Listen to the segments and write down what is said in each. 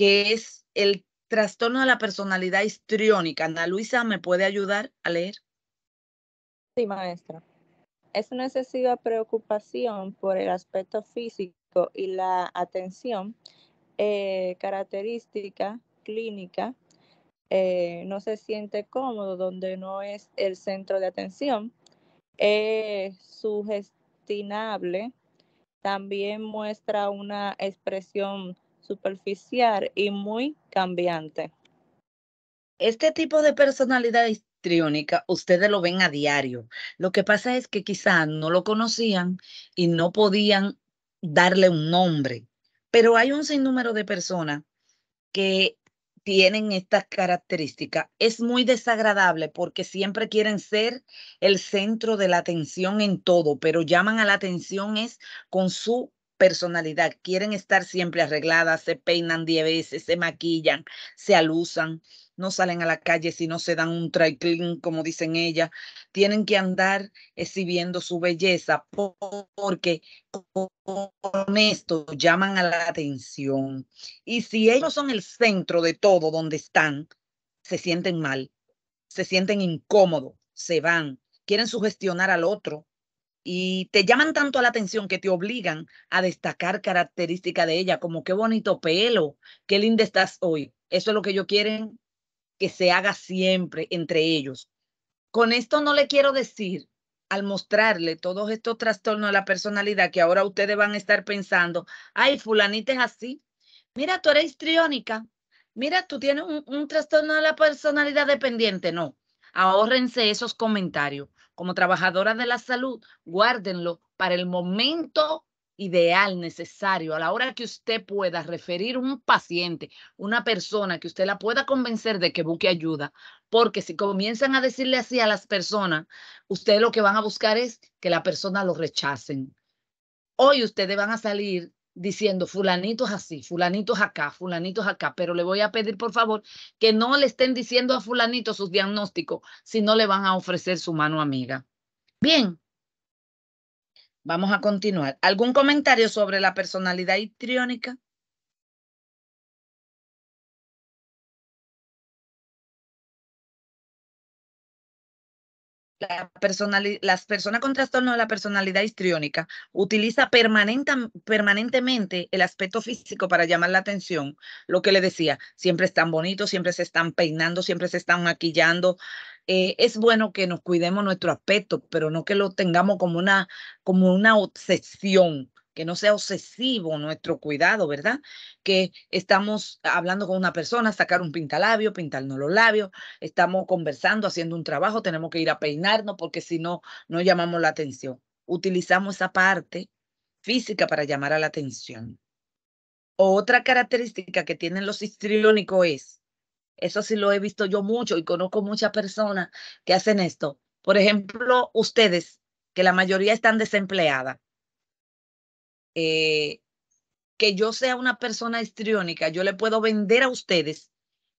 que es el trastorno de la personalidad histriónica. Ana Luisa, ¿me puede ayudar a leer? Sí, maestra. Es una excesiva preocupación por el aspecto físico y la atención eh, característica clínica. Eh, no se siente cómodo donde no es el centro de atención. Es eh, sugestionable. También muestra una expresión superficial y muy cambiante. Este tipo de personalidad histriónica ustedes lo ven a diario. Lo que pasa es que quizás no lo conocían y no podían darle un nombre, pero hay un sinnúmero de personas que tienen estas características. Es muy desagradable porque siempre quieren ser el centro de la atención en todo, pero llaman a la atención es con su personalidad, quieren estar siempre arregladas, se peinan 10 veces, se maquillan, se alusan, no salen a la calle si no se dan un try clean, como dicen ellas, tienen que andar exhibiendo su belleza porque con esto llaman a la atención. Y si ellos son el centro de todo donde están, se sienten mal, se sienten incómodos, se van, quieren sugestionar al otro, y te llaman tanto a la atención que te obligan a destacar características de ella, como qué bonito pelo, qué linda estás hoy. Eso es lo que ellos quieren que se haga siempre entre ellos. Con esto no le quiero decir, al mostrarle todos estos trastornos de la personalidad que ahora ustedes van a estar pensando, ay, fulanita es así, mira, tú eres histriónica, mira, tú tienes un, trastorno de la personalidad dependiente. No, ahórrense esos comentarios como trabajadora de la salud, guárdenlo para el momento ideal, necesario, a la hora que usted pueda referir un paciente, una persona que usted la pueda convencer de que busque ayuda, porque si comienzan a decirle así a las personas, ustedes lo que van a buscar es que la persona lo rechacen. Hoy ustedes van a salir diciendo fulanitos así, fulanitos acá, fulanitos acá, pero le voy a pedir por favor que no le estén diciendo a fulanito sus diagnósticos si no le van a ofrecer su mano amiga. Bien, vamos a continuar. ¿Algún comentario sobre la personalidad histriónica? las personas con trastorno de la personalidad histriónica utiliza permanentemente el aspecto físico para llamar la atención. Lo que le decía, siempre están bonitos, siempre se están peinando, siempre se están maquillando. Eh, es bueno que nos cuidemos nuestro aspecto, pero no que lo tengamos como una, como una obsesión que no sea obsesivo nuestro cuidado, ¿verdad? Que estamos hablando con una persona, sacar un pintalabio, pintarnos los labios, estamos conversando, haciendo un trabajo, tenemos que ir a peinarnos porque si no, no llamamos la atención. Utilizamos esa parte física para llamar a la atención. Otra característica que tienen los histriónicos es, eso sí lo he visto yo mucho y conozco muchas personas que hacen esto. Por ejemplo, ustedes, que la mayoría están desempleadas eh, que yo sea una persona histriónica, yo le puedo vender a ustedes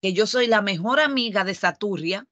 que yo soy la mejor amiga de Saturria,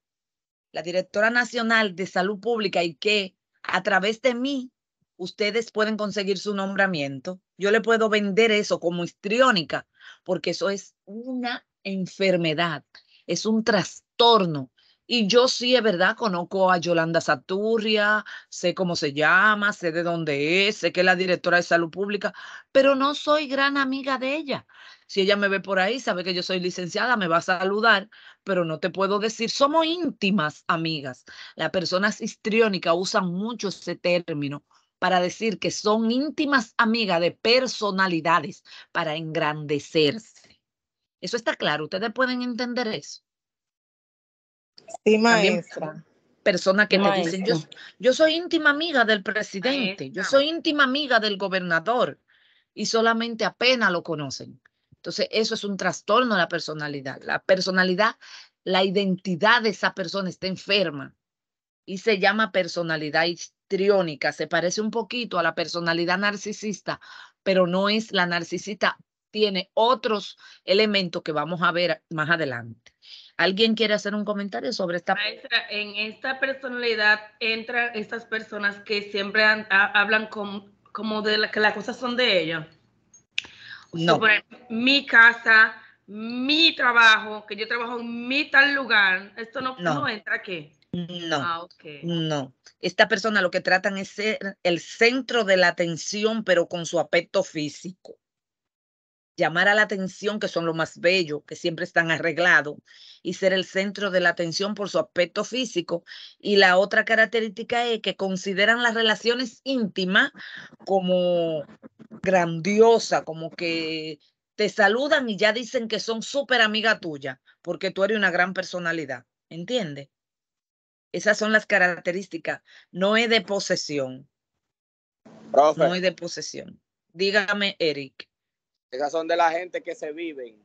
la directora nacional de salud pública y que a través de mí ustedes pueden conseguir su nombramiento. Yo le puedo vender eso como histriónica, porque eso es una enfermedad, es un trastorno, y yo sí, es verdad, conozco a Yolanda Saturria, sé cómo se llama, sé de dónde es, sé que es la directora de salud pública, pero no soy gran amiga de ella. Si ella me ve por ahí, sabe que yo soy licenciada, me va a saludar, pero no te puedo decir, somos íntimas amigas. Las personas histriónicas usan mucho ese término para decir que son íntimas amigas de personalidades para engrandecerse. Eso está claro, ustedes pueden entender eso. Sí, persona que te dicen, yo, soy íntima amiga del presidente, yo soy íntima amiga del gobernador y solamente apenas lo conocen. Entonces, eso es un trastorno de la personalidad. La personalidad, la identidad de esa persona está enferma y se llama personalidad histriónica. Se parece un poquito a la personalidad narcisista, pero no es la narcisista. Tiene otros elementos que vamos a ver más adelante. ¿Alguien quiere hacer un comentario sobre esta? en esta personalidad entran estas personas que siempre hablan como de que las cosas son de ellos. No. Sobre mi casa, mi trabajo, que yo trabajo en mi tal lugar. Esto no, entra aquí. No, ah, no. Esta persona lo que tratan es ser el centro de la atención, pero con su aspecto físico llamar a la atención, que son lo más bello, que siempre están arreglados, y ser el centro de la atención por su aspecto físico. Y la otra característica es que consideran las relaciones íntimas como grandiosa, como que te saludan y ya dicen que son súper amiga tuya, porque tú eres una gran personalidad, ¿entiendes? Esas son las características. No es de posesión. No es de posesión. Dígame, Eric. Esas son de la gente que se viven.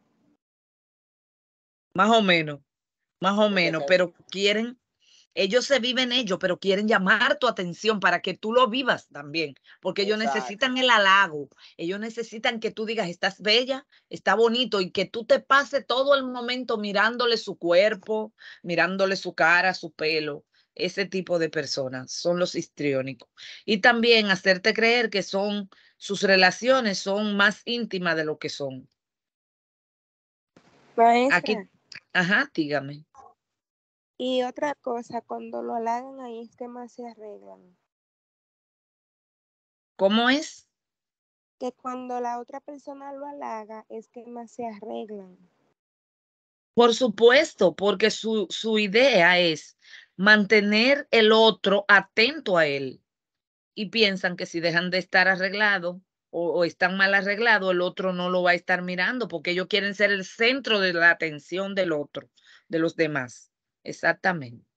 Más o menos, más o menos, pero quieren, ellos se viven ellos, pero quieren llamar tu atención para que tú lo vivas también, porque ellos necesitan el halago, ellos necesitan que tú digas, estás bella, está bonito, y que tú te pases todo el momento mirándole su cuerpo, mirándole su cara, su pelo, ese tipo de personas, son los histriónicos. Y también hacerte creer que son, sus relaciones son más íntimas de lo que son. ajá, dígame. Y otra cosa, cuando lo halagan, ahí es que más se arreglan. ¿Cómo es? Que cuando la otra persona lo halaga, es que más se arreglan. Por supuesto, porque su, idea es mantener el otro atento a él. Y piensan que si dejan de estar arreglado o, están mal arreglado, el otro no lo va a estar mirando porque ellos quieren ser el centro de la atención del otro, de los demás. Exactamente.